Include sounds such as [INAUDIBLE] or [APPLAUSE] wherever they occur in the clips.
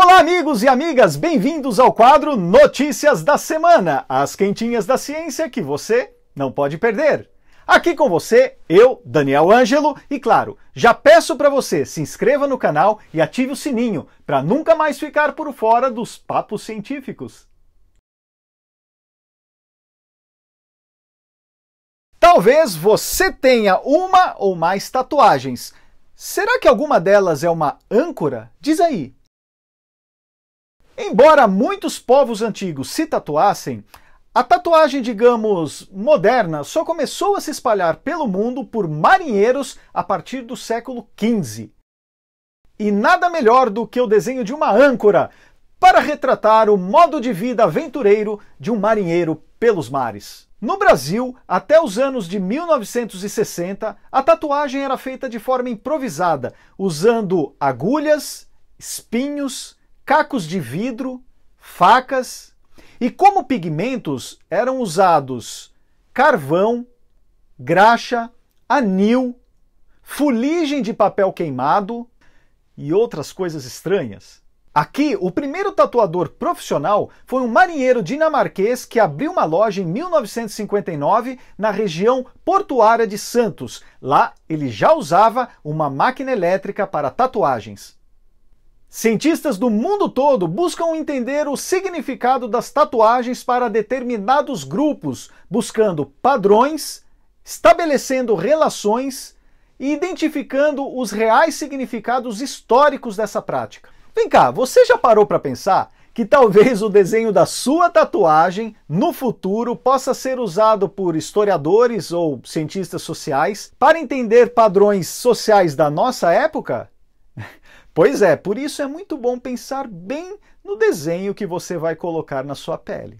Olá, amigos e amigas, bem-vindos ao quadro Notícias da Semana, as quentinhas da ciência que você não pode perder. Aqui com você, eu, Daniel Ângelo, e claro, já peço para você se inscreva no canal e ative o sininho para nunca mais ficar por fora dos papos científicos. Talvez você tenha uma ou mais tatuagens. Será que alguma delas é uma âncora? Diz aí, Embora muitos povos antigos se tatuassem, a tatuagem, digamos, moderna só começou a se espalhar pelo mundo por marinheiros a partir do século XV. E nada melhor do que o desenho de uma âncora para retratar o modo de vida aventureiro de um marinheiro pelos mares. No Brasil, até os anos de 1960, a tatuagem era feita de forma improvisada, usando agulhas, espinhos, cacos de vidro, facas, e como pigmentos eram usados carvão, graxa, anil, fuligem de papel queimado e outras coisas estranhas. Aqui, o primeiro tatuador profissional foi um marinheiro dinamarquês que abriu uma loja em 1959 na região portuária de Santos. Lá, ele já usava uma máquina elétrica para tatuagens. Cientistas do mundo todo buscam entender o significado das tatuagens para determinados grupos, buscando padrões, estabelecendo relações e identificando os reais significados históricos dessa prática. Vem cá, você já parou para pensar que talvez o desenho da sua tatuagem no futuro possa ser usado por historiadores ou cientistas sociais para entender padrões sociais da nossa época? Pois é, por isso é muito bom pensar bem no desenho que você vai colocar na sua pele.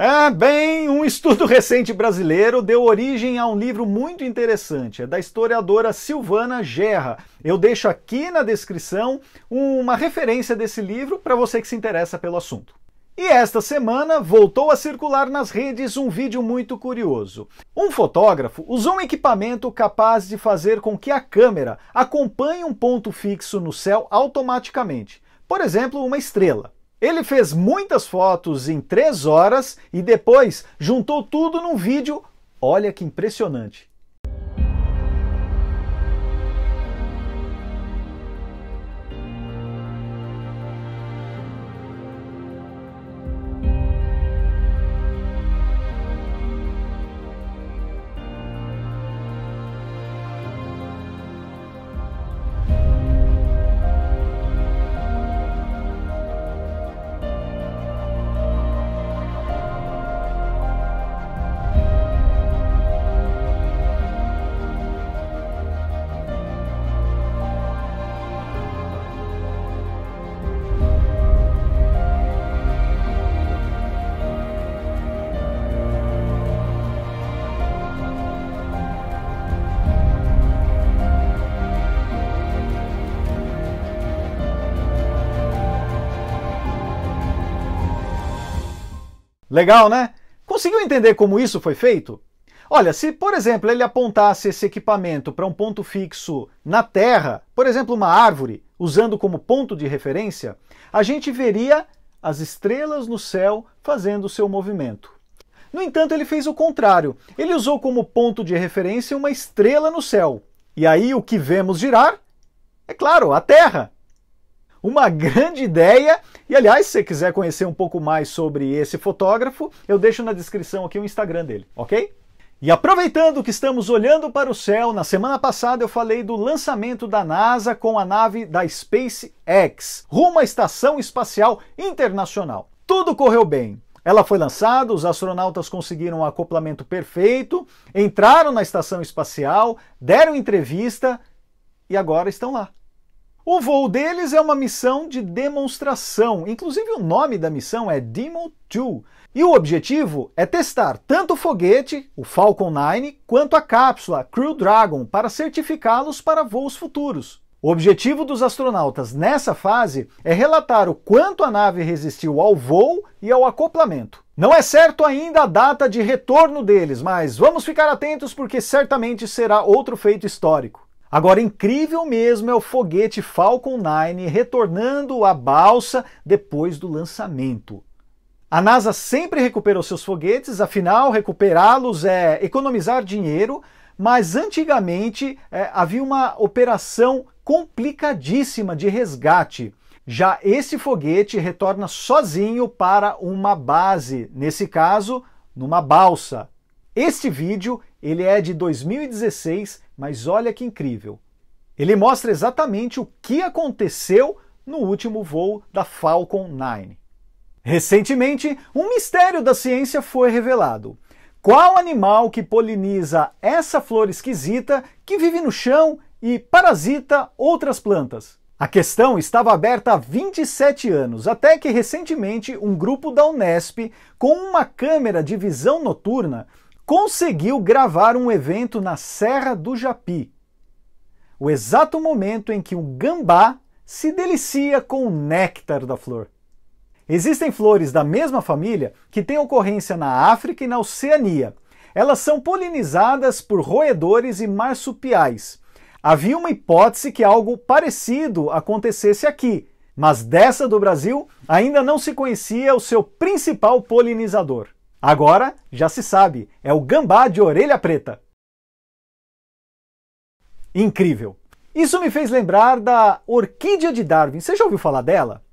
É, bem, um estudo [LAUGHS] recente brasileiro deu origem a um livro muito interessante, é da historiadora Silvana Gerra. Eu deixo aqui na descrição uma referência desse livro para você que se interessa pelo assunto. E esta semana voltou a circular nas redes um vídeo muito curioso. Um fotógrafo usou um equipamento capaz de fazer com que a câmera acompanhe um ponto fixo no céu automaticamente, por exemplo, uma estrela. Ele fez muitas fotos em três horas e depois juntou tudo num vídeo. Olha que impressionante! Legal, né? Conseguiu entender como isso foi feito? Olha, se por exemplo ele apontasse esse equipamento para um ponto fixo na Terra, por exemplo, uma árvore, usando como ponto de referência, a gente veria as estrelas no céu fazendo seu movimento. No entanto, ele fez o contrário. Ele usou como ponto de referência uma estrela no céu. E aí o que vemos girar? É claro, a Terra uma grande ideia. E aliás, se você quiser conhecer um pouco mais sobre esse fotógrafo, eu deixo na descrição aqui o Instagram dele, ok? E aproveitando que estamos olhando para o céu, na semana passada eu falei do lançamento da NASA com a nave da SpaceX rumo à Estação Espacial Internacional. Tudo correu bem. Ela foi lançada, os astronautas conseguiram um acoplamento perfeito, entraram na estação espacial, deram entrevista e agora estão lá, o voo deles é uma missão de demonstração, inclusive o nome da missão é Demo 2. E o objetivo é testar tanto o foguete, o Falcon 9, quanto a cápsula Crew Dragon para certificá-los para voos futuros. O objetivo dos astronautas nessa fase é relatar o quanto a nave resistiu ao voo e ao acoplamento. Não é certo ainda a data de retorno deles, mas vamos ficar atentos porque certamente será outro feito histórico. Agora, incrível mesmo é o foguete Falcon 9 retornando à balsa depois do lançamento. A NASA sempre recuperou seus foguetes, afinal, recuperá-los é economizar dinheiro, mas antigamente é, havia uma operação complicadíssima de resgate. Já esse foguete retorna sozinho para uma base, nesse caso, numa balsa. Este vídeo ele é de 2016, mas olha que incrível. Ele mostra exatamente o que aconteceu no último voo da Falcon 9. Recentemente, um mistério da ciência foi revelado. Qual animal que poliniza essa flor esquisita que vive no chão e parasita outras plantas? A questão estava aberta há 27 anos, até que recentemente um grupo da Unesp, com uma câmera de visão noturna, conseguiu gravar um evento na Serra do Japi, o exato momento em que um gambá se delicia com o néctar da flor. Existem flores da mesma família que têm ocorrência na África e na Oceania. Elas são polinizadas por roedores e marsupiais. Havia uma hipótese que algo parecido acontecesse aqui, mas dessa do Brasil ainda não se conhecia o seu principal polinizador. Agora já se sabe, é o gambá de orelha preta. Incrível! Isso me fez lembrar da orquídea de Darwin. Você já ouviu falar dela?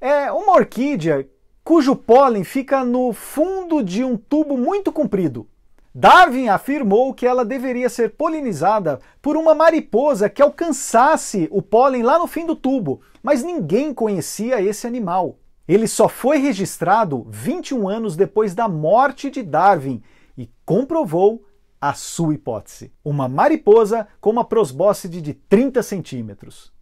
É uma orquídea cujo pólen fica no fundo de um tubo muito comprido. Darwin afirmou que ela deveria ser polinizada por uma mariposa que alcançasse o pólen lá no fim do tubo, mas ninguém conhecia esse animal. Ele só foi registrado 21 anos depois da morte de Darwin e comprovou a sua hipótese: uma mariposa com uma prosbócide de 30 centímetros.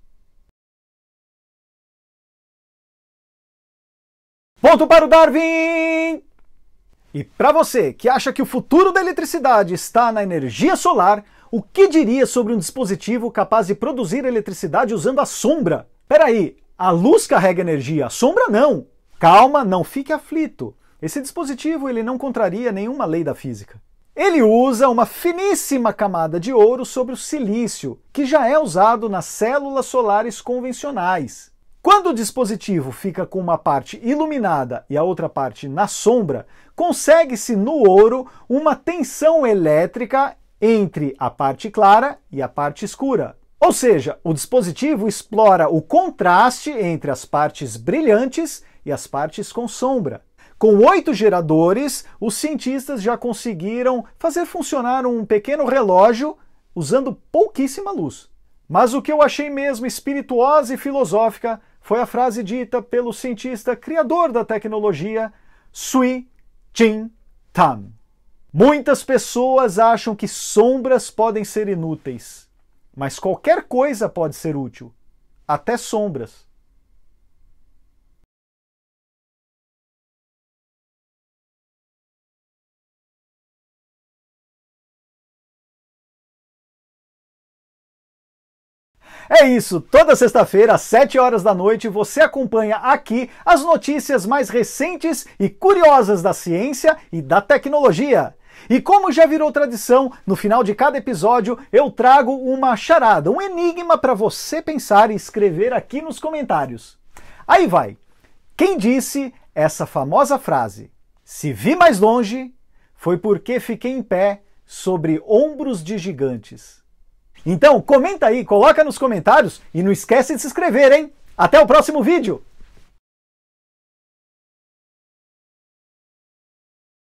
Ponto para o Darwin! E para você que acha que o futuro da eletricidade está na energia solar, o que diria sobre um dispositivo capaz de produzir eletricidade usando a sombra? Peraí, a luz carrega energia, a sombra não. Calma, não fique aflito. Esse dispositivo ele não contraria nenhuma lei da física. Ele usa uma finíssima camada de ouro sobre o silício, que já é usado nas células solares convencionais. Quando o dispositivo fica com uma parte iluminada e a outra parte na sombra, consegue-se no ouro uma tensão elétrica entre a parte clara e a parte escura, ou seja, o dispositivo explora o contraste entre as partes brilhantes e as partes com sombra. Com oito geradores, os cientistas já conseguiram fazer funcionar um pequeno relógio usando pouquíssima luz. Mas o que eu achei mesmo espirituosa e filosófica foi a frase dita pelo cientista criador da tecnologia, Sui Jin Tan. Muitas pessoas acham que sombras podem ser inúteis. Mas qualquer coisa pode ser útil, até sombras. É isso, toda sexta-feira, às 7 horas da noite, você acompanha aqui as notícias mais recentes e curiosas da ciência e da tecnologia. E como já virou tradição, no final de cada episódio eu trago uma charada, um enigma para você pensar e escrever aqui nos comentários. Aí vai. Quem disse essa famosa frase? Se vi mais longe, foi porque fiquei em pé sobre ombros de gigantes. Então, comenta aí, coloca nos comentários e não esquece de se inscrever, hein? Até o próximo vídeo.